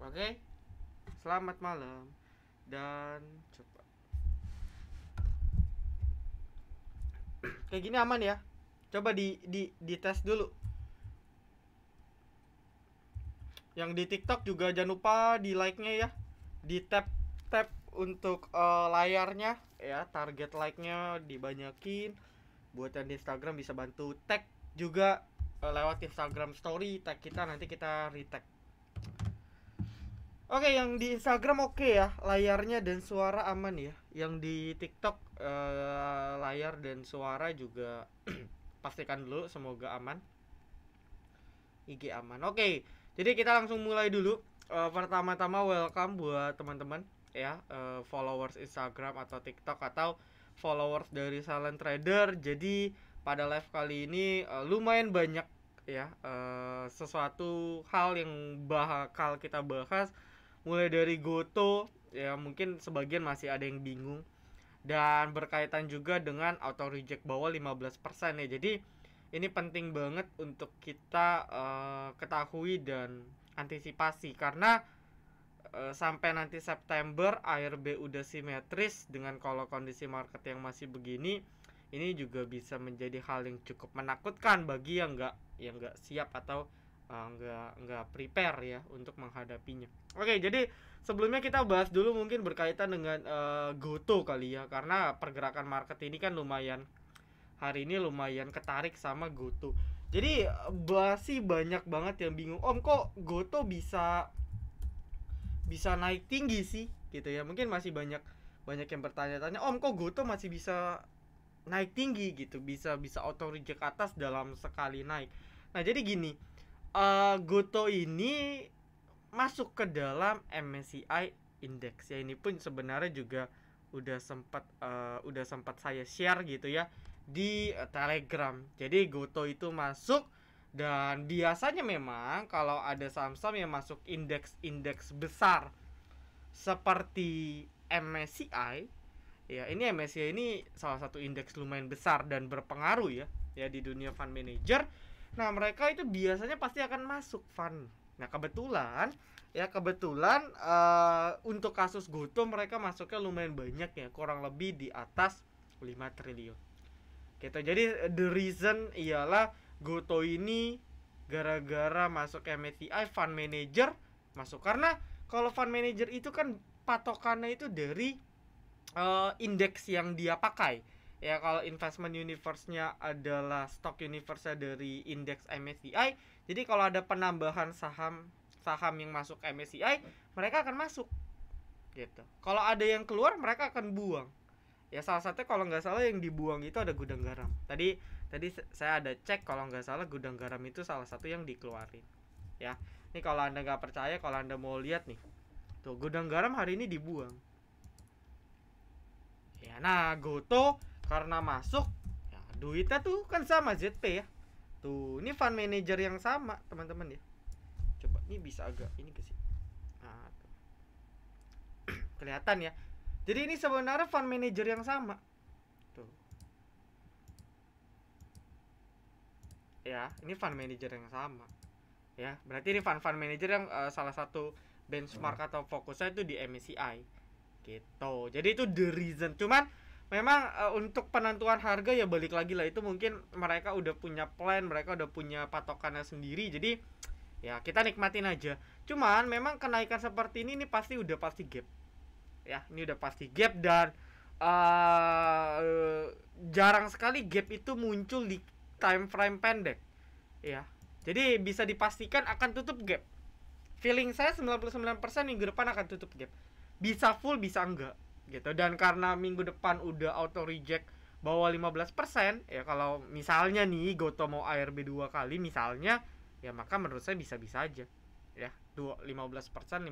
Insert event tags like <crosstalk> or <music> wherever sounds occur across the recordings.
Oke. Okay? Selamat malam dan cepat. Kayak gini aman ya? Coba di di di tes dulu. Yang di TikTok juga jangan lupa di like-nya ya. Di tap tap untuk uh, layarnya ya, target like-nya dibanyakin. Buat yang di Instagram bisa bantu tag juga uh, lewat Instagram story tag kita nanti kita retag Oke, okay, yang di Instagram oke okay ya, layarnya dan suara aman ya. Yang di TikTok uh, layar dan suara juga <clears throat> pastikan dulu semoga aman. IG aman. Oke, okay, jadi kita langsung mulai dulu. Uh, pertama-tama welcome buat teman-teman ya, uh, followers Instagram atau TikTok atau followers dari Silent Trader. Jadi pada live kali ini uh, lumayan banyak ya uh, sesuatu hal yang bakal kita bahas mulai dari Goto ya mungkin sebagian masih ada yang bingung dan berkaitan juga dengan auto reject bawah 15% ya. Jadi ini penting banget untuk kita uh, ketahui dan antisipasi karena eh, sampai nanti September air b udah simetris dengan kalau kondisi market yang masih begini ini juga bisa menjadi hal yang cukup menakutkan bagi yang nggak yang nggak siap atau Eh, nggak uh, nggak prepare ya untuk menghadapinya. Oke, jadi sebelumnya kita bahas dulu mungkin berkaitan dengan uh, GoTo kali ya, karena pergerakan market ini kan lumayan hari ini lumayan ketarik sama GoTo. Jadi masih banyak banget yang bingung, om kok GoTo bisa bisa naik tinggi sih gitu ya. Mungkin masih banyak banyak yang bertanya-tanya, om kok GoTo masih bisa naik tinggi gitu, bisa bisa auto reject atas dalam sekali naik. Nah jadi gini, uh, Goto ini masuk ke dalam MSCI Index ya ini pun sebenarnya juga udah sempat uh, udah sempat saya share gitu ya di uh, Telegram. Jadi Goto itu masuk dan biasanya memang kalau ada saham-saham yang masuk indeks-indeks besar seperti MSCI, ya ini MSCI ini salah satu indeks lumayan besar dan berpengaruh ya ya di dunia fund manager Nah, mereka itu biasanya pasti akan masuk fun. Nah, kebetulan ya kebetulan uh, untuk kasus Goto mereka masuknya lumayan banyak ya, kurang lebih di atas 5 triliun. Gitu. Jadi the reason ialah Goto ini gara-gara masuk MSCI fund manager masuk karena kalau fund manager itu kan patokannya itu dari uh, indeks yang dia pakai ya kalau investment universe-nya adalah stock universe-nya dari indeks MSCI jadi kalau ada penambahan saham saham yang masuk MSCI mereka akan masuk gitu kalau ada yang keluar mereka akan buang ya salah satu kalau nggak salah yang dibuang itu ada gudang garam tadi tadi saya ada cek kalau nggak salah gudang garam itu salah satu yang dikeluarin ya ini kalau anda nggak percaya kalau anda mau lihat nih tuh gudang garam hari ini dibuang ya nah goto karena masuk ya, duitnya tuh kan sama ZP ya tuh ini fund manager yang sama teman-teman ya coba ini bisa agak ini ke sini nah, <clears throat> kelihatan ya jadi ini sebenarnya fund manager yang sama tuh ya ini fund manager yang sama ya berarti ini fund fund manager yang uh, salah satu benchmark hmm. atau fokusnya itu di MSCI gitu jadi itu the reason cuman memang uh, untuk penentuan harga ya balik lagi lah itu mungkin mereka udah punya plan mereka udah punya patokannya sendiri jadi ya kita nikmatin aja cuman memang kenaikan seperti ini ini pasti udah pasti gap ya ini udah pasti gap dan uh, jarang sekali gap itu muncul di time frame pendek ya jadi bisa dipastikan akan tutup gap feeling saya 99% minggu depan akan tutup gap bisa full bisa enggak gitu dan karena minggu depan udah auto reject bawa 15% ya kalau misalnya nih Goto mau ARB dua kali misalnya ya maka menurut saya bisa-bisa aja ya 15% 15%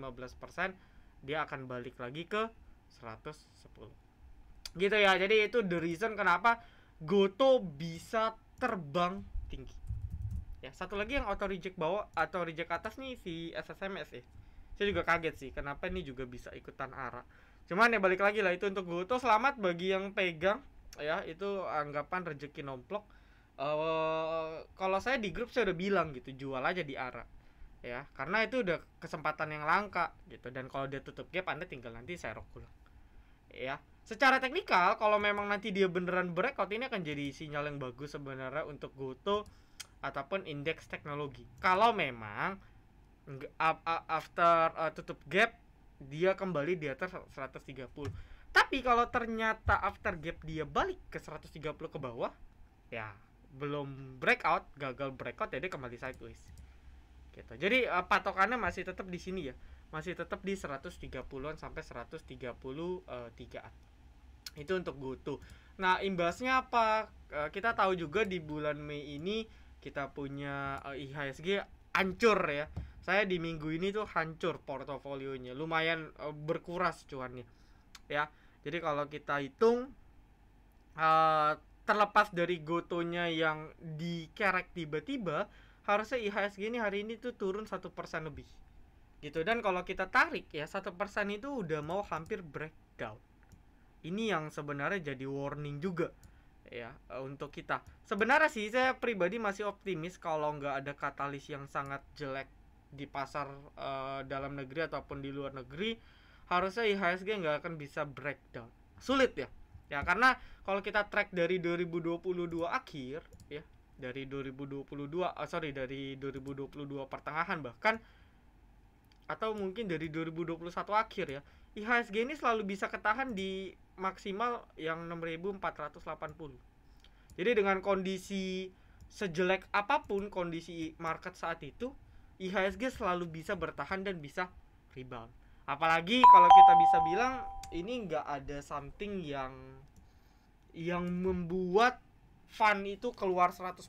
dia akan balik lagi ke 110 gitu ya jadi itu the reason kenapa Goto bisa terbang tinggi ya satu lagi yang auto reject bawah atau reject atas nih si SSMS ya saya juga kaget sih kenapa ini juga bisa ikutan arah cuman ya balik lagi lah itu untuk gue tuh selamat bagi yang pegang ya itu anggapan rezeki nomplok uh, kalau saya di grup saya udah bilang gitu jual aja di arah ya karena itu udah kesempatan yang langka gitu dan kalau dia tutup gap anda tinggal nanti saya pulang ya secara teknikal kalau memang nanti dia beneran breakout ini akan jadi sinyal yang bagus sebenarnya untuk goto ataupun indeks teknologi kalau memang after eh, tutup gap dia kembali di atas 130 tapi kalau ternyata after gap dia balik ke 130 ke bawah ya belum breakout gagal breakout jadi ya kembali sideways gitu jadi uh, patokannya masih tetap di sini ya masih tetap di 130-an sampai 133-an itu untuk GoTo nah imbasnya apa uh, kita tahu juga di bulan Mei ini kita punya uh, eh, IHSG ancur ya saya di minggu ini tuh hancur portofolionya lumayan uh, berkuras cuannya ya jadi kalau kita hitung uh, terlepas dari gotonya yang dikerek tiba-tiba harusnya IHSG ini hari ini tuh turun satu persen lebih gitu dan kalau kita tarik ya satu persen itu udah mau hampir breakdown ini yang sebenarnya jadi warning juga ya eh, untuk kita sebenarnya sih saya pribadi masih optimis kalau nggak ada katalis yang sangat jelek di pasar uh, dalam negeri ataupun di luar negeri harusnya IHSG nggak akan bisa breakdown sulit ya ya karena kalau kita track dari 2022 akhir ya dari 2022 oh eh, sorry dari 2022 pertengahan bahkan atau mungkin dari 2021 akhir ya IHSG ini selalu bisa ketahan di maksimal yang 6480 jadi dengan kondisi sejelek apapun kondisi market saat itu IHSG selalu bisa bertahan dan bisa rebound. Apalagi kalau kita bisa bilang ini nggak ada something yang yang membuat fun itu keluar 100%.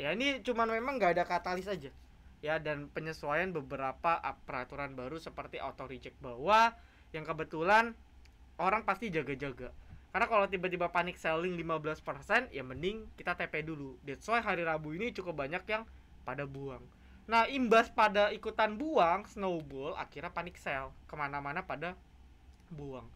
Ya ini cuman memang nggak ada katalis aja. Ya dan penyesuaian beberapa peraturan baru seperti auto reject bawah yang kebetulan orang pasti jaga-jaga. Karena kalau tiba-tiba panik selling 15%, ya mending kita TP dulu. That's why hari Rabu ini cukup banyak yang pada buang. Nah, imbas pada ikutan buang, snowball akhirnya panik sell kemana-mana pada buang.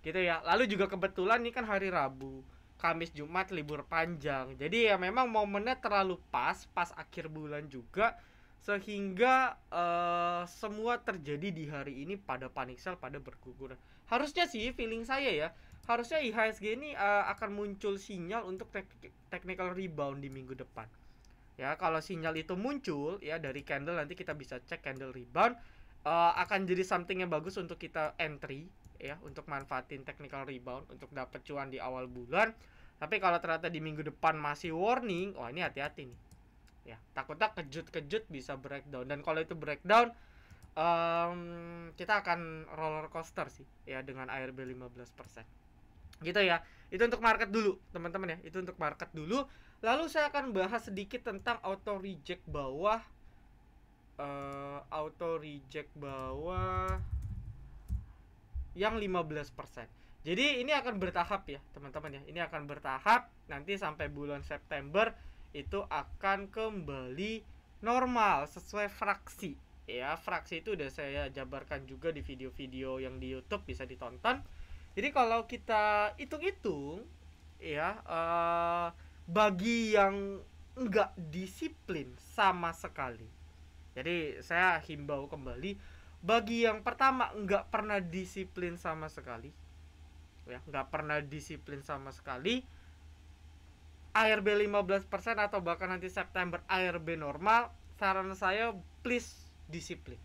Gitu ya. Lalu juga kebetulan ini kan hari Rabu, Kamis, Jumat libur panjang. Jadi ya memang momennya terlalu pas, pas akhir bulan juga sehingga uh, semua terjadi di hari ini pada panik sell pada berguguran. Harusnya sih feeling saya ya, harusnya IHSG ini uh, akan muncul sinyal untuk te technical rebound di minggu depan ya kalau sinyal itu muncul ya dari candle nanti kita bisa cek candle rebound uh, akan jadi something yang bagus untuk kita entry ya untuk manfaatin technical rebound untuk dapat cuan di awal bulan tapi kalau ternyata di minggu depan masih warning wah oh ini hati-hati nih ya takut tak kejut-kejut bisa breakdown dan kalau itu breakdown um, kita akan roller coaster sih ya dengan ARB 15% gitu ya itu untuk market dulu teman-teman ya itu untuk market dulu Lalu saya akan bahas sedikit tentang auto reject bawah uh, auto reject bawah yang 15%. Jadi ini akan bertahap ya, teman-teman ya. Ini akan bertahap nanti sampai bulan September itu akan kembali normal sesuai fraksi ya. Fraksi itu udah saya jabarkan juga di video-video yang di YouTube bisa ditonton. Jadi kalau kita hitung-hitung ya eh uh, bagi yang nggak disiplin sama sekali. Jadi saya himbau kembali bagi yang pertama nggak pernah disiplin sama sekali, ya nggak pernah disiplin sama sekali. ARB 15% atau bahkan nanti September ARB normal, saran saya please disiplin.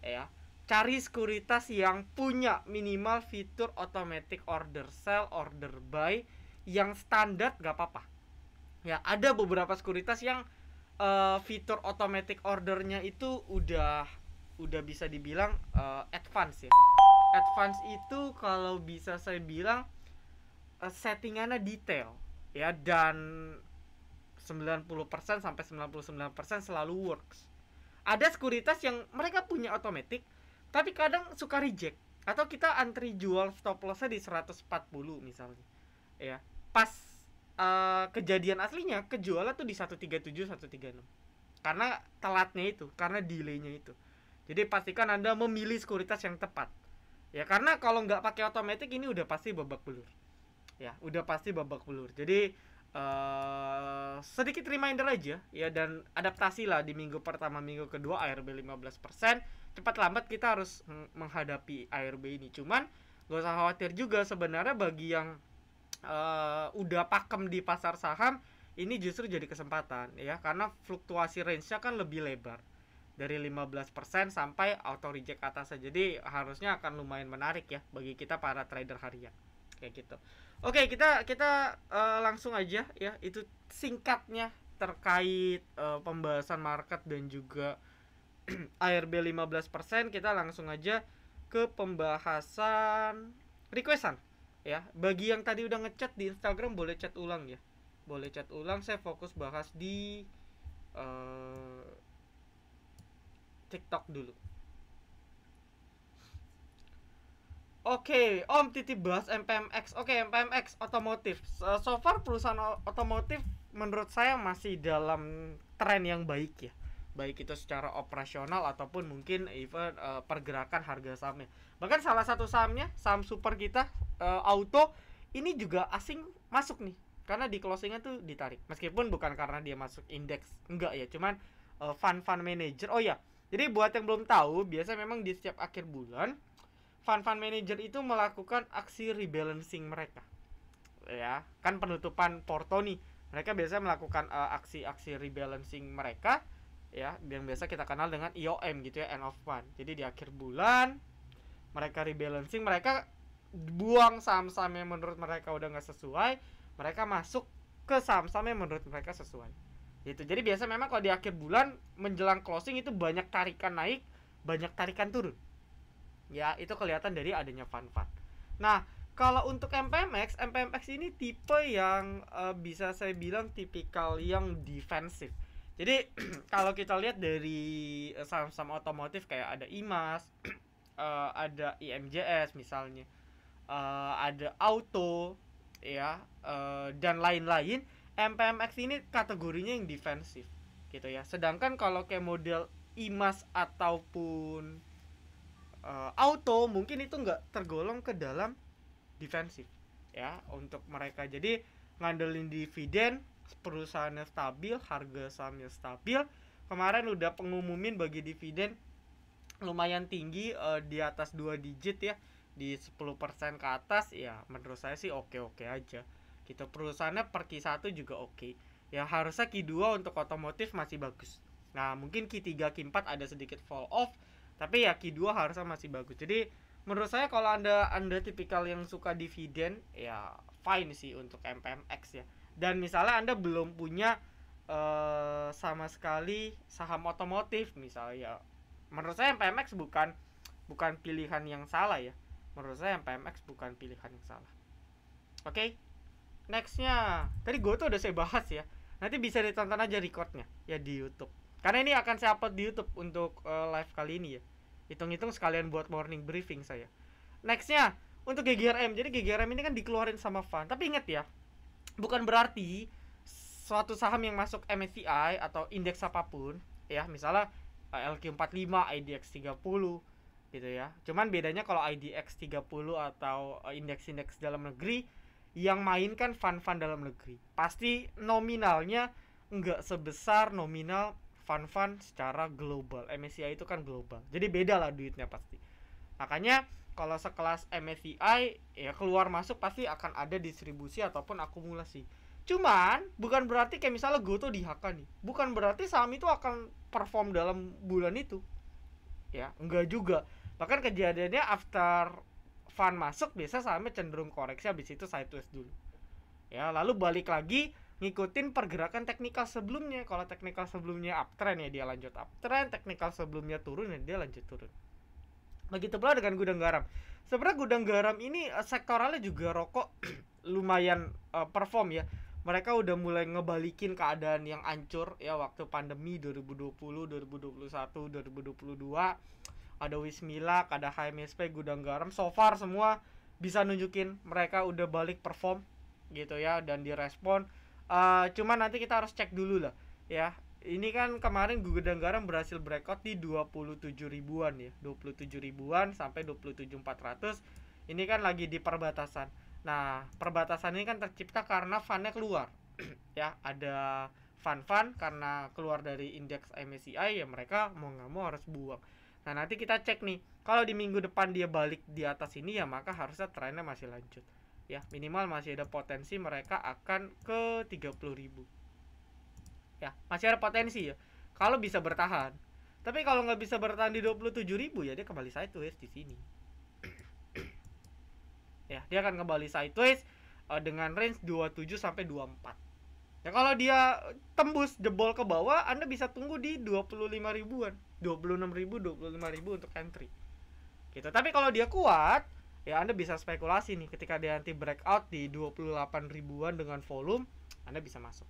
Ya, cari sekuritas yang punya minimal fitur automatic order sell, order buy yang standar gak apa-apa ya ada beberapa sekuritas yang uh, fitur automatic ordernya itu udah udah bisa dibilang uh, advance ya advance itu kalau bisa saya bilang uh, settingannya detail ya dan 90% sampai 99% selalu works ada sekuritas yang mereka punya automatic tapi kadang suka reject atau kita antri jual stop lossnya di 140 misalnya ya pas uh, kejadian aslinya kejualan tuh di 137 136 karena telatnya itu karena delaynya itu jadi pastikan anda memilih sekuritas yang tepat ya karena kalau nggak pakai otomatis ini udah pasti babak belur ya udah pasti babak belur jadi Uh, sedikit reminder aja ya dan adaptasi lah di minggu pertama minggu kedua ARB 15% cepat lambat kita harus menghadapi ARB ini cuman gak usah khawatir juga sebenarnya bagi yang uh, udah pakem di pasar saham ini justru jadi kesempatan ya karena fluktuasi range-nya kan lebih lebar dari 15% sampai auto reject atas jadi harusnya akan lumayan menarik ya bagi kita para trader harian kayak gitu. Oke, kita kita uh, langsung aja ya itu singkatnya terkait uh, pembahasan market dan juga ARB <clears throat> 15% kita langsung aja ke pembahasan requestan ya bagi yang tadi udah ngechat di Instagram boleh chat ulang ya boleh chat ulang saya fokus bahas di uh, TikTok dulu Oke, okay, Om Titi bahas MPMX. Oke, okay, MPMX otomotif. So far perusahaan otomotif menurut saya masih dalam tren yang baik ya. Baik itu secara operasional ataupun mungkin even uh, pergerakan harga sahamnya bahkan salah satu sahamnya saham super kita uh, auto ini juga asing masuk nih karena di closingnya tuh ditarik meskipun bukan karena dia masuk indeks enggak ya cuman uh, fund fund manager oh ya jadi buat yang belum tahu biasa memang di setiap akhir bulan fund fund manager itu melakukan aksi rebalancing mereka ya kan penutupan porto nih mereka biasa melakukan eh, aksi-aksi uh, rebalancing mereka ya yang biasa kita kenal dengan IOM gitu ya end of month jadi di akhir bulan mereka rebalancing mereka buang saham-saham yang menurut mereka udah nggak sesuai mereka masuk ke saham-saham yang menurut mereka sesuai itu jadi biasa memang kalau di akhir bulan menjelang closing itu banyak tarikan naik banyak tarikan turun ya itu kelihatan dari adanya fun fun nah kalau untuk MPMX MPMX ini tipe yang uh, bisa saya bilang tipikal yang defensif jadi <clears throat> kalau kita lihat dari eh, saham-saham otomotif kayak ada IMAS <clears throat> uh, ada IMJS misalnya uh, ada auto ya uh, dan lain-lain MPMX ini kategorinya yang defensif gitu ya sedangkan kalau kayak model IMAS ataupun uh, auto mungkin itu nggak tergolong ke dalam defensif ya untuk mereka jadi ngandelin dividen perusahaannya stabil harga sahamnya stabil kemarin udah pengumumin bagi dividen lumayan tinggi uh, di atas dua digit ya di 10% ke atas ya menurut saya sih oke-oke aja gitu perusahaannya per Q1 juga oke ya harusnya Q2 untuk otomotif masih bagus nah mungkin Q3 Q4 ada sedikit fall off tapi ya Q2 harusnya masih bagus jadi menurut saya kalau anda anda tipikal yang suka dividen ya fine sih untuk MPMX ya dan misalnya anda belum punya eh, sama sekali saham otomotif misalnya ya, menurut saya MPMX bukan bukan pilihan yang salah ya menurut saya MPMX bukan pilihan yang salah oke okay? nextnya tadi gue tuh udah saya bahas ya nanti bisa ditonton aja recordnya ya di YouTube karena ini akan saya upload di YouTube untuk uh, live kali ini ya hitung-hitung sekalian buat morning briefing saya nextnya untuk GGRM jadi GGRM ini kan dikeluarin sama Fun tapi inget ya bukan berarti suatu saham yang masuk MSCI atau indeks apapun ya misalnya LQ45, IDX30 gitu ya. Cuman bedanya kalau IDX30 atau eh, indeks-indeks dalam negeri yang main kan fan-fan dalam negeri. Pasti nominalnya nggak sebesar nominal fan-fan secara global. MSCI itu kan global. Jadi beda lah duitnya pasti. Makanya kalau sekelas MSCI ya keluar masuk pasti akan ada distribusi ataupun akumulasi Cuman bukan berarti kayak misalnya gue tuh HK kan nih, bukan berarti saham itu akan perform dalam bulan itu. Ya, enggak juga. Bahkan kejadiannya after fund masuk biasa sahamnya cenderung koreksi habis itu sideways dulu. Ya, lalu balik lagi ngikutin pergerakan teknikal sebelumnya. Kalau teknikal sebelumnya uptrend ya dia lanjut uptrend, teknikal sebelumnya turun ya dia lanjut turun. Begitu pula dengan gudang garam. Sebenarnya gudang garam ini eh, sektoralnya juga rokok <clears throat> lumayan uh, perform ya mereka udah mulai ngebalikin keadaan yang ancur ya waktu pandemi 2020, 2021, 2022 ada Wismila, ada HMSP, Gudang Garam, so far semua bisa nunjukin mereka udah balik perform gitu ya dan direspon. Uh, cuman nanti kita harus cek dulu lah ya. Ini kan kemarin Gudang Garam berhasil breakout di 27 ribuan ya, 27 ribuan sampai 27.400. Ini kan lagi di perbatasan Nah, perbatasan ini kan tercipta karena funnya keluar. <clears throat> ya, ada fan-fan karena keluar dari indeks MSCI ya mereka mau nggak mau harus buang. Nah, nanti kita cek nih. Kalau di minggu depan dia balik di atas ini ya maka harusnya trennya masih lanjut. Ya, minimal masih ada potensi mereka akan ke 30.000. Ya, masih ada potensi ya. Kalau bisa bertahan. Tapi kalau nggak bisa bertahan di 27.000 ya dia kembali sideways di sini ya dia akan kembali sideways uh, dengan range 27 sampai 24 ya kalau dia tembus jebol ke bawah anda bisa tunggu di 25 ribuan 26 ribu 25 ribu untuk entry gitu tapi kalau dia kuat ya anda bisa spekulasi nih ketika dia nanti breakout di 28 ribuan dengan volume anda bisa masuk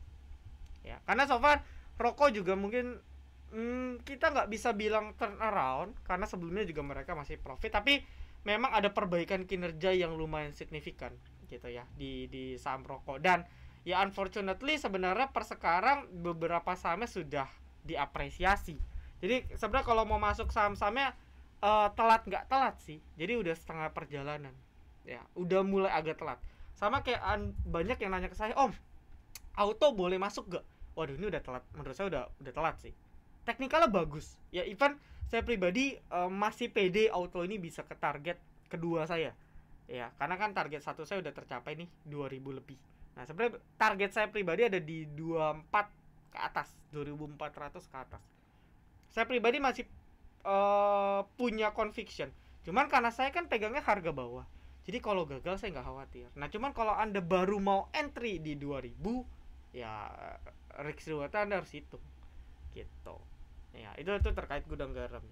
ya karena so far rokok juga mungkin hmm, kita nggak bisa bilang turn around karena sebelumnya juga mereka masih profit tapi memang ada perbaikan kinerja yang lumayan signifikan gitu ya di di saham rokok dan ya unfortunately sebenarnya per sekarang beberapa sahamnya sudah diapresiasi jadi sebenarnya kalau mau masuk saham-sahamnya uh, telat nggak telat sih jadi udah setengah perjalanan ya udah mulai agak telat sama kayak an banyak yang nanya ke saya om auto boleh masuk gak waduh ini udah telat menurut saya udah udah telat sih teknikalnya bagus ya even saya pribadi uh, masih pede auto ini bisa ke target kedua saya ya karena kan target satu saya udah tercapai nih 2000 lebih nah sebenarnya target saya pribadi ada di 24 ke atas 2400 ke atas saya pribadi masih uh, punya conviction cuman karena saya kan pegangnya harga bawah jadi kalau gagal saya nggak khawatir nah cuman kalau anda baru mau entry di 2000 ya risk reward anda harus hitung gitu ya itu itu terkait gudang garam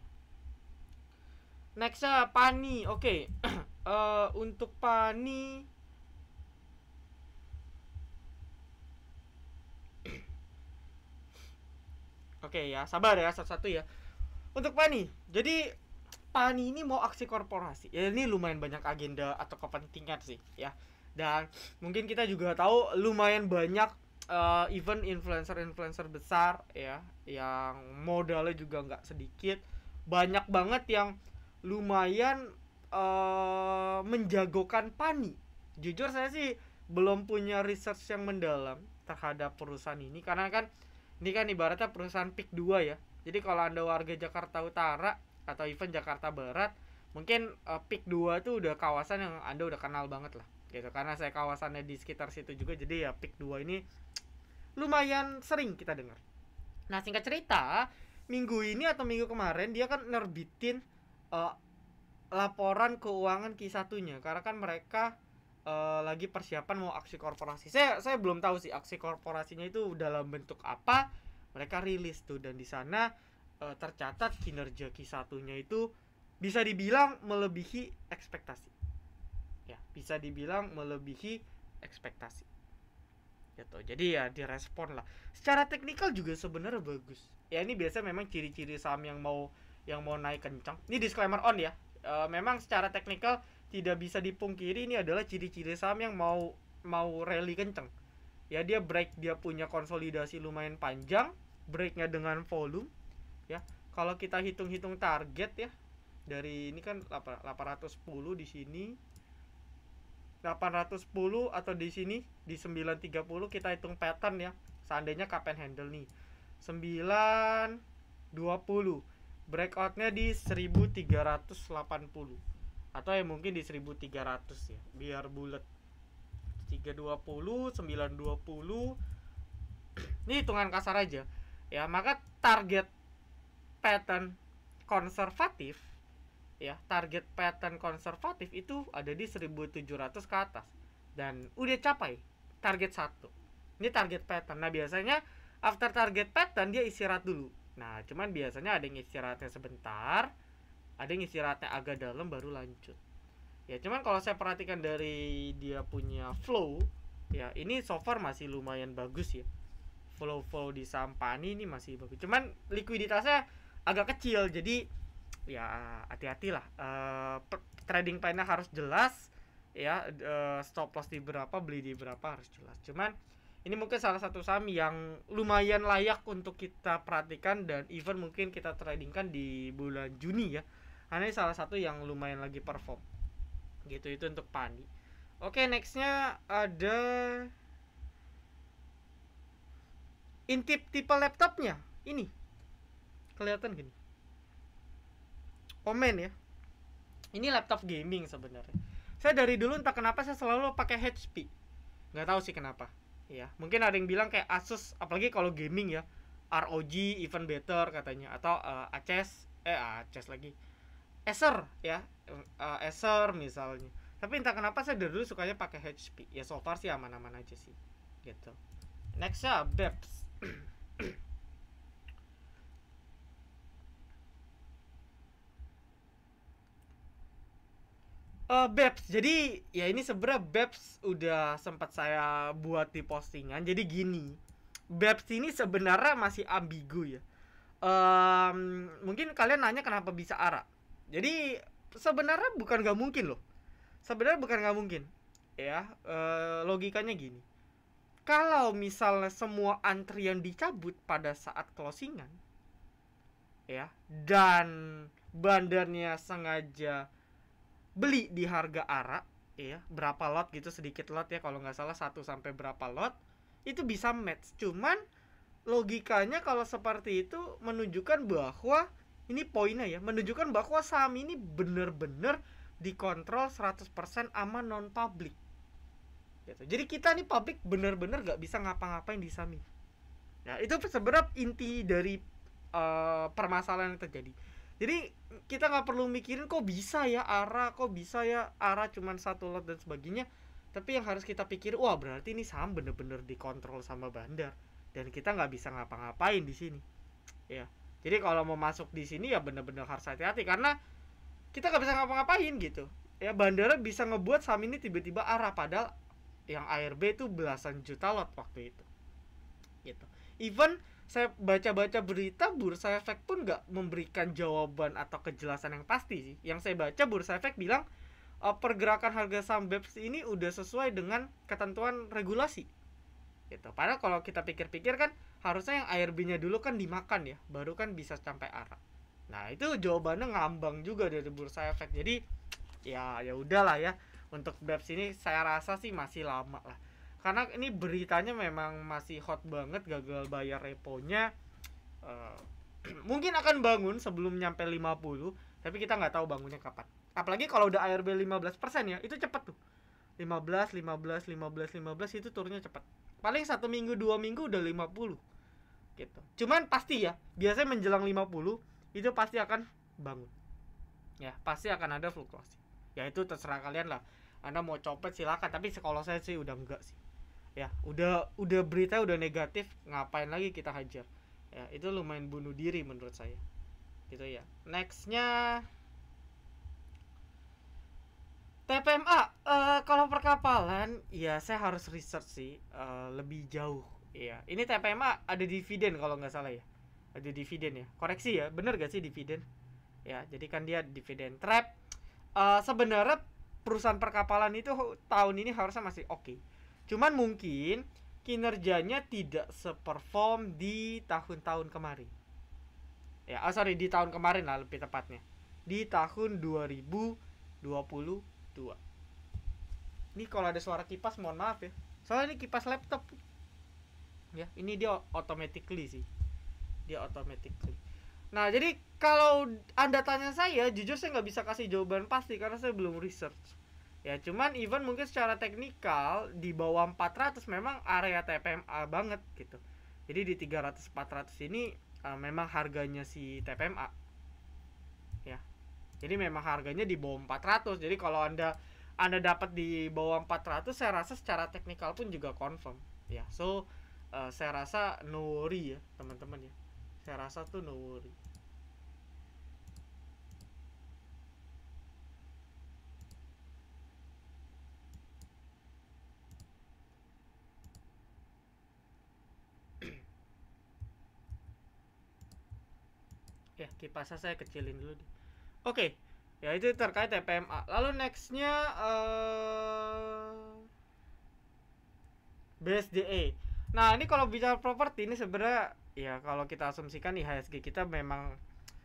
nextnya pani oke okay. <clears throat> uh, eh, untuk pani <clears throat> oke okay, ya sabar ya satu-satu ya untuk pani jadi pani ini mau aksi korporasi ya ini lumayan banyak agenda atau kepentingan sih ya dan mungkin kita juga tahu lumayan banyak uh, even influencer-influencer besar ya yang modalnya juga nggak sedikit banyak banget yang lumayan uh, menjagokan pani jujur saya sih belum punya research yang mendalam terhadap perusahaan ini karena kan ini kan ibaratnya perusahaan pick 2 ya jadi kalau anda warga Jakarta Utara atau even Jakarta Barat mungkin uh, pick 2 itu udah kawasan yang anda udah kenal banget lah gitu karena saya kawasannya di sekitar situ juga jadi ya pick 2 ini lumayan sering kita dengar. Nah, singkat cerita, minggu ini atau minggu kemarin dia kan nerbitin uh, laporan keuangan Q1-nya karena kan mereka uh, lagi persiapan mau aksi korporasi. Saya saya belum tahu sih aksi korporasinya itu dalam bentuk apa. Mereka rilis tuh dan di sana uh, tercatat kinerja Q1-nya itu bisa dibilang melebihi ekspektasi. Ya, bisa dibilang melebihi ekspektasi gitu jadi ya direspon lah secara teknikal juga sebenarnya bagus ya ini biasa memang ciri-ciri saham yang mau yang mau naik kencang ini disclaimer on ya e, memang secara teknikal tidak bisa dipungkiri ini adalah ciri-ciri saham yang mau mau rally kencang ya dia break dia punya konsolidasi lumayan panjang breaknya dengan volume ya kalau kita hitung-hitung target ya dari ini kan 810 di sini 810 atau di sini di 930 kita hitung pattern ya. Seandainya and handle nih. 920 breakoutnya di 1380 atau ya mungkin di 1300 ya biar bulat 320 920 ini hitungan kasar aja ya maka target pattern konservatif ya target pattern konservatif itu ada di 1700 ke atas dan udah capai target satu ini target pattern nah biasanya after target pattern dia istirahat dulu nah cuman biasanya ada yang istirahatnya sebentar ada yang istirahatnya agak dalam baru lanjut ya cuman kalau saya perhatikan dari dia punya flow ya ini so far masih lumayan bagus ya flow flow di sampani ini masih bagus cuman likuiditasnya agak kecil jadi ya hati-hatilah uh, trading plan-nya harus jelas ya uh, stop loss di berapa beli di berapa harus jelas cuman ini mungkin salah satu saham yang lumayan layak untuk kita perhatikan dan even mungkin kita tradingkan di bulan Juni ya karena ini salah satu yang lumayan lagi perform gitu itu untuk Pandi oke nextnya ada intip tipe laptopnya ini kelihatan gini komen ya ini laptop gaming sebenarnya saya dari dulu entah kenapa saya selalu pakai HP nggak tahu sih kenapa ya mungkin ada yang bilang kayak Asus apalagi kalau gaming ya ROG even better katanya atau uh, Aces eh Aces lagi Acer ya uh, Acer misalnya tapi entah kenapa saya dari dulu sukanya pakai HP ya so far sih aman-aman aja sih gitu next ya Beps. Uh, Babs, jadi ya ini sebenernya Babs udah sempat saya buat di postingan. Jadi gini, Babs ini sebenarnya masih ambigu ya. Um, mungkin kalian nanya kenapa bisa Ara. Jadi sebenarnya bukan gak mungkin loh. Sebenarnya bukan gak mungkin. Ya, uh, logikanya gini. Kalau misalnya semua antrian dicabut pada saat closingan, ya, dan bandarnya sengaja beli di harga ara ya berapa lot gitu sedikit lot ya kalau nggak salah satu sampai berapa lot itu bisa match cuman logikanya kalau seperti itu menunjukkan bahwa ini poinnya ya menunjukkan bahwa saham ini benar-benar dikontrol 100% sama non public gitu. jadi kita nih public benar-benar nggak bisa ngapa-ngapain di saham ini nah itu sebenarnya inti dari uh, permasalahan yang terjadi jadi kita nggak perlu mikirin kok bisa ya arah kok bisa ya arah cuman satu lot dan sebagainya tapi yang harus kita pikir wah berarti ini saham bener-bener dikontrol sama bandar dan kita nggak bisa ngapa-ngapain di sini ya jadi kalau mau masuk di sini ya bener-bener harus hati-hati karena kita nggak bisa ngapa-ngapain gitu ya bandara bisa ngebuat saham ini tiba-tiba arah padahal yang ARB itu belasan juta lot waktu itu gitu even saya baca-baca berita Bursa Efek pun nggak memberikan jawaban atau kejelasan yang pasti sih. Yang saya baca Bursa Efek bilang uh, pergerakan harga saham BEPS ini udah sesuai dengan ketentuan regulasi. Gitu. Padahal kalau kita pikir-pikir kan harusnya yang airbnya dulu kan dimakan ya, baru kan bisa sampai arah Nah, itu jawabannya ngambang juga dari Bursa Efek. Jadi ya ya udahlah ya. Untuk BEPS ini saya rasa sih masih lama lah karena ini beritanya memang masih hot banget gagal bayar reponya uh, <clears throat> mungkin akan bangun sebelum nyampe 50 tapi kita nggak tahu bangunnya kapan apalagi kalau udah ARB 15% ya itu cepet tuh 15 15 15 15 itu turunnya cepet paling satu minggu dua minggu udah 50 gitu cuman pasti ya biasanya menjelang 50 itu pasti akan bangun ya pasti akan ada fluktuasi ya itu terserah kalian lah anda mau copet silakan tapi sekolah saya sih udah enggak sih ya udah udah berita udah negatif ngapain lagi kita hajar ya itu lumayan bunuh diri menurut saya gitu ya nextnya TPMA uh, eh, kalau perkapalan ya saya harus research sih uh, lebih jauh ya ini TPMA ada dividen kalau nggak salah ya ada dividen ya koreksi ya bener gak sih dividen ya jadi kan dia dividen trap uh, sebenarnya perusahaan perkapalan itu tahun ini harusnya masih oke okay Cuman mungkin kinerjanya tidak seperform di tahun-tahun kemarin. Ya, oh sorry, di tahun kemarin lah lebih tepatnya. Di tahun 2022. Ini kalau ada suara kipas mohon maaf ya. Soalnya ini kipas laptop. Ya, ini dia automatically sih. Dia automatically. Nah, jadi kalau Anda tanya saya, jujur saya nggak bisa kasih jawaban pasti karena saya belum research Ya cuman even mungkin secara teknikal di bawah 400 memang area TPMA banget gitu. Jadi di 300 400 ini uh, memang harganya si TPMA. Ya. Jadi memang harganya di bawah 400. Jadi kalau Anda Anda dapat di bawah 400 saya rasa secara teknikal pun juga confirm. Ya. So uh, saya rasa no worry ya, teman-teman ya. Saya rasa tuh no worry. ya kipasnya saya kecilin dulu oke okay. ya itu terkait TPMA lalu nextnya uh, eh, BSDE nah ini kalau bicara properti ini sebenarnya ya kalau kita asumsikan IHSG kita memang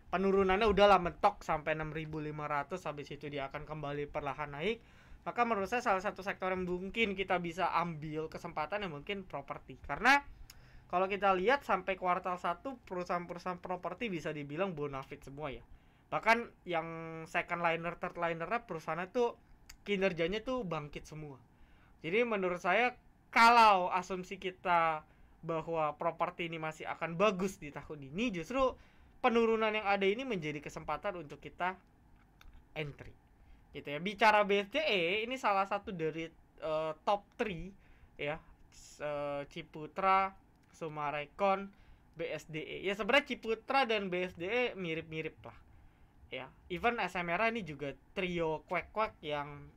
penurunannya udahlah mentok sampai 6.500 habis itu dia akan kembali perlahan naik maka menurut saya salah satu sektor yang mungkin kita bisa ambil kesempatan yang mungkin properti karena kalau kita lihat sampai kuartal 1 perusahaan-perusahaan properti bisa dibilang bonafit semua ya. Bahkan yang second liner, third liner perusahaan itu kinerjanya tuh bangkit semua. Jadi menurut saya kalau asumsi kita bahwa properti ini masih akan bagus di tahun ini justru penurunan yang ada ini menjadi kesempatan untuk kita entry. Gitu ya. Bicara BSDE ini salah satu dari uh, top 3 ya. Eh, Ciputra, Summarecon, BSDE. Ya sebenarnya Ciputra dan BSDE mirip-mirip lah. Ya, even SMR ini juga trio kuek-kuek yang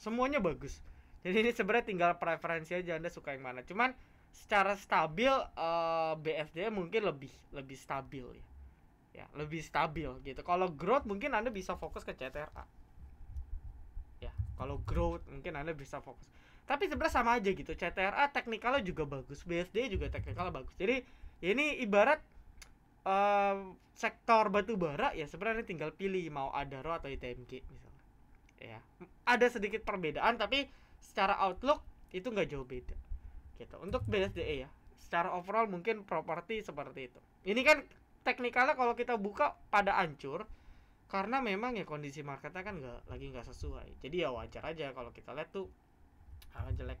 semuanya bagus. Jadi ini sebenarnya tinggal preferensi aja Anda suka yang mana. Cuman secara stabil uh, eh, BSDE mungkin lebih lebih stabil ya. Ya, lebih stabil gitu. Kalau growth mungkin Anda bisa fokus ke CTRA. Ya, kalau growth mungkin Anda bisa fokus tapi sebenarnya sama aja gitu CTRA teknikalnya juga bagus BSD juga teknikalnya bagus jadi ini ibarat uh, sektor batu bara ya sebenarnya tinggal pilih mau ada Adaro atau ITMK misalnya ya ada sedikit perbedaan tapi secara outlook itu nggak jauh beda gitu untuk BSD e ya secara overall mungkin properti seperti itu ini kan teknikalnya kalau kita buka pada ancur karena memang ya kondisi marketnya kan nggak lagi nggak sesuai jadi ya wajar aja kalau kita lihat tuh ah jelek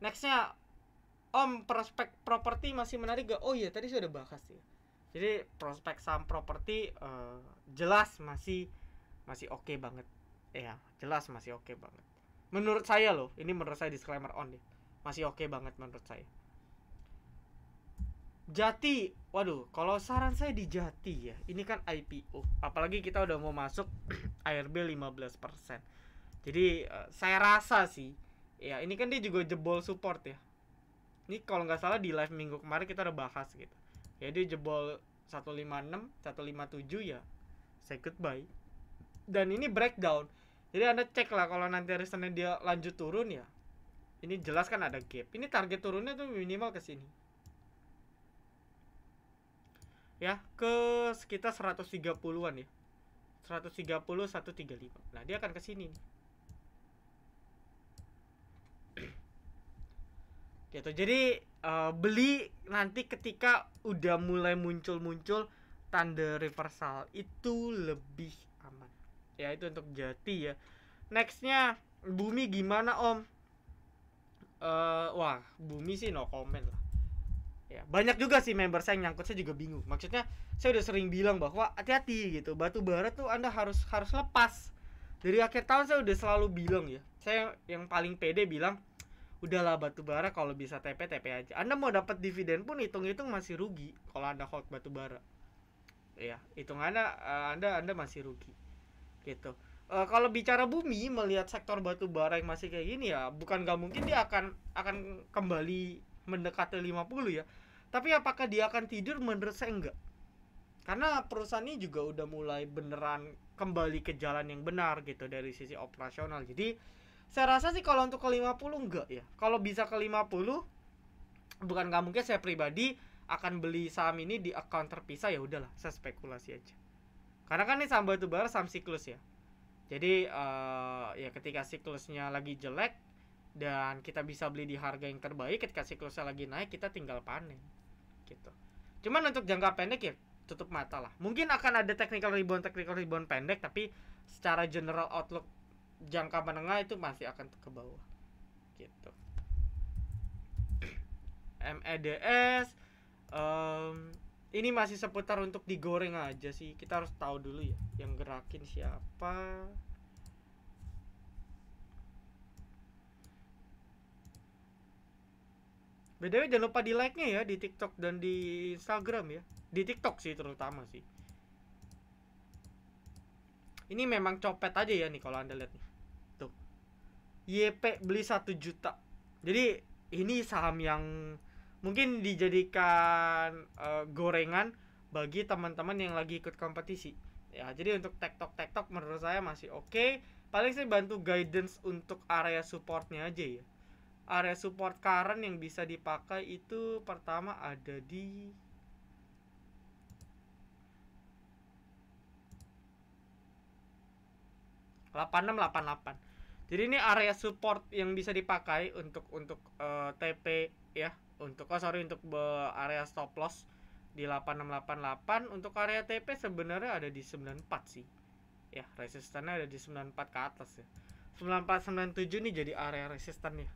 nextnya om prospek properti masih menarik gak oh iya tadi sudah bahas ya jadi prospek saham properti uh, jelas masih masih oke okay banget ya jelas masih oke okay banget menurut saya loh ini menurut saya disclaimer on deh masih oke okay banget menurut saya Jati, waduh, kalau saran saya di Jati ya, ini kan IPO, apalagi kita udah mau masuk IRB <clears throat> 15%. Jadi eh, saya rasa sih ya ini kan dia juga jebol support ya ini kalau nggak salah di live minggu kemarin kita udah bahas gitu ya dia jebol 156 157 ya say goodbye dan ini breakdown jadi anda cek lah kalau nanti hari Senin dia lanjut turun ya ini jelas kan ada gap ini target turunnya tuh minimal ke sini ya ke sekitar 130-an ya 130 135 nah dia akan ke sini nih gitu jadi uh, beli nanti ketika udah mulai muncul-muncul tanda reversal itu lebih aman ya itu untuk jati ya nextnya bumi gimana om uh, wah bumi sih no comment lah ya banyak juga sih member saya yang nyangkut saya juga bingung maksudnya saya udah sering bilang bahwa hati-hati gitu batu bara tuh anda harus harus lepas dari akhir tahun saya udah selalu bilang ya saya yang paling pede bilang udahlah batu bara kalau bisa TP TP aja Anda mau dapat dividen pun hitung-hitung masih rugi kalau Anda hold batu bara ya hitung Anda eh, Anda Anda masih rugi gitu uh, kalau bicara bumi melihat sektor batu bara yang masih kayak gini ya bukan gak mungkin dia akan akan kembali mendekati 50 ya tapi apakah dia akan tidur menurut saya enggak karena perusahaan ini juga udah mulai beneran kembali ke jalan yang benar gitu dari sisi operasional jadi saya rasa sih kalau untuk ke 50 enggak ya kalau bisa ke 50 bukan nggak mungkin saya pribadi akan beli saham ini di account terpisah ya udahlah saya spekulasi aja karena kan ini saham batu bara saham siklus ya jadi uh, ya ketika siklusnya lagi jelek dan kita bisa beli di harga yang terbaik ketika siklusnya lagi naik kita tinggal panen gitu cuman untuk jangka pendek ya tutup mata lah mungkin akan ada technical rebound technical rebound pendek tapi secara general outlook jangka menengah itu masih akan ke bawah gitu MEDS um, ini masih seputar untuk digoreng aja sih kita harus tahu dulu ya yang gerakin siapa BTW jangan lupa di like-nya ya di TikTok dan di Instagram ya. Di TikTok sih terutama sih. Ini memang copet aja ya nih kalau Anda lihat nih. YP beli satu juta. Jadi ini saham yang mungkin dijadikan uh, gorengan bagi teman-teman yang lagi ikut kompetisi. Ya, jadi untuk tektok tektok menurut saya masih oke. Okay. Paling saya bantu guidance untuk area supportnya aja ya. Area support current yang bisa dipakai itu pertama ada di delapan delapan jadi ini area support yang bisa dipakai untuk untuk uh, eh, TP ya, untuk oh sorry untuk area stop loss di 8688 untuk area TP sebenarnya ada di 94 sih. Ya, resistannya ada di 94 ke atas ya. 9497 nih jadi area resisten ya.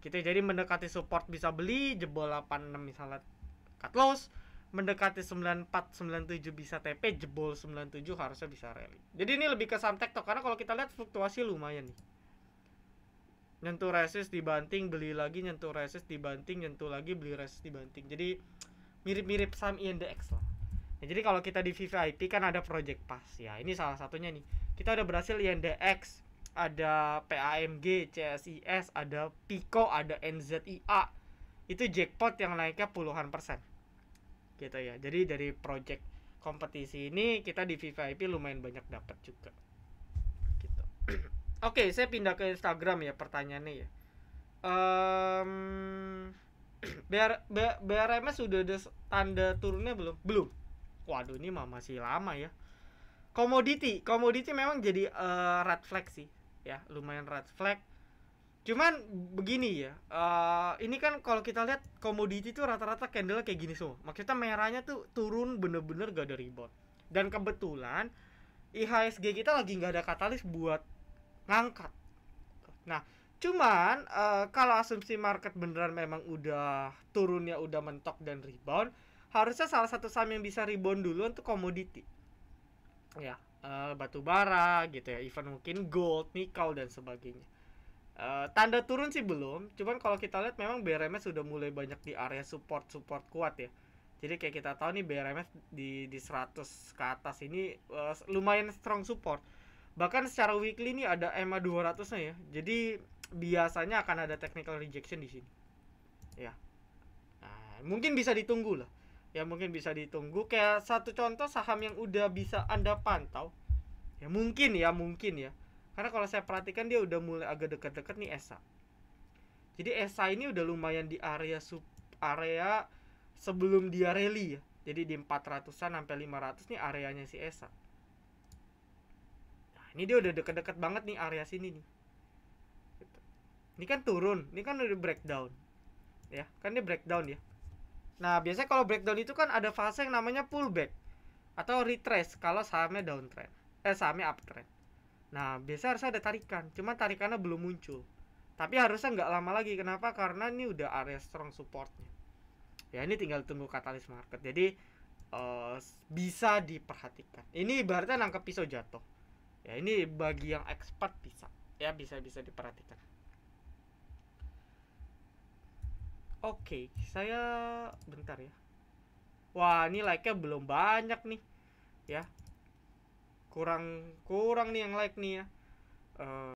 Kita gitu, jadi mendekati support bisa beli jebol 86 misalnya cut loss, mendekati 9497 bisa TP jebol 97 harusnya bisa rally. Jadi ini lebih ke saham tekto karena kalau kita lihat fluktuasi lumayan nih nyentuh resist dibanting beli lagi nyentuh resist dibanting nyentuh lagi beli resist dibanting jadi mirip-mirip saham INDX lah nah, jadi kalau kita di VVIP kan ada project pass ya ini salah satunya nih kita udah berhasil INDX ada PAMG CSIS ada Pico ada NZIA itu jackpot yang naiknya puluhan persen gitu ya jadi dari project kompetisi ini kita di VVIP lumayan banyak dapat juga gitu <coughs> Oke, okay, saya pindah ke Instagram ya pertanyaannya ya. Um, BR, BRMS sudah ada tanda turunnya belum? Belum. Waduh, ini mah masih lama ya. Komoditi, komoditi memang jadi uh, red flag sih, ya lumayan red flag. Cuman begini ya, uh, ini kan kalau kita lihat komoditi tuh rata-rata candle kayak gini semua. Maksudnya merahnya tuh turun bener-bener gak ada rebound. Dan kebetulan IHSG kita lagi nggak ada katalis buat ngangkat. Nah, cuman uh, kalau asumsi market beneran memang udah turunnya udah mentok dan rebound, harusnya salah satu saham yang bisa rebound dulu untuk komoditi. Ya, uh, batu bara gitu ya, even mungkin gold, nikel dan sebagainya. Uh, tanda turun sih belum, cuman kalau kita lihat memang BRMS sudah mulai banyak di area support-support kuat ya. Jadi kayak kita tahu nih BRMS di di 100 ke atas ini uh, lumayan strong support bahkan secara weekly ini ada EMA 200 nya ya jadi biasanya akan ada technical rejection di sini ya nah, mungkin bisa ditunggu lah ya mungkin bisa ditunggu kayak satu contoh saham yang udah bisa anda pantau ya mungkin ya mungkin ya karena kalau saya perhatikan dia udah mulai agak dekat-dekat nih ESA jadi ESA ini udah lumayan di area sub area sebelum dia rally ya jadi di 400-an sampai 500 nih areanya si ESA ini dia udah deket-deket banget nih area sini nih gitu. ini kan turun ini kan udah breakdown ya kan dia breakdown ya nah biasanya kalau breakdown itu kan ada fase yang namanya pullback atau retrace kalau sahamnya downtrend eh sahamnya uptrend nah biasanya harusnya ada tarikan cuma tarikannya belum muncul tapi harusnya nggak lama lagi kenapa karena ini udah area strong supportnya ya ini tinggal tunggu katalis market jadi uh, bisa diperhatikan ini ibaratnya nangkep pisau jatuh ya ini bagi yang expert bisa ya bisa bisa diperhatikan oke okay, saya bentar ya wah ini like nya belum banyak nih ya kurang kurang nih yang like nih ya uh,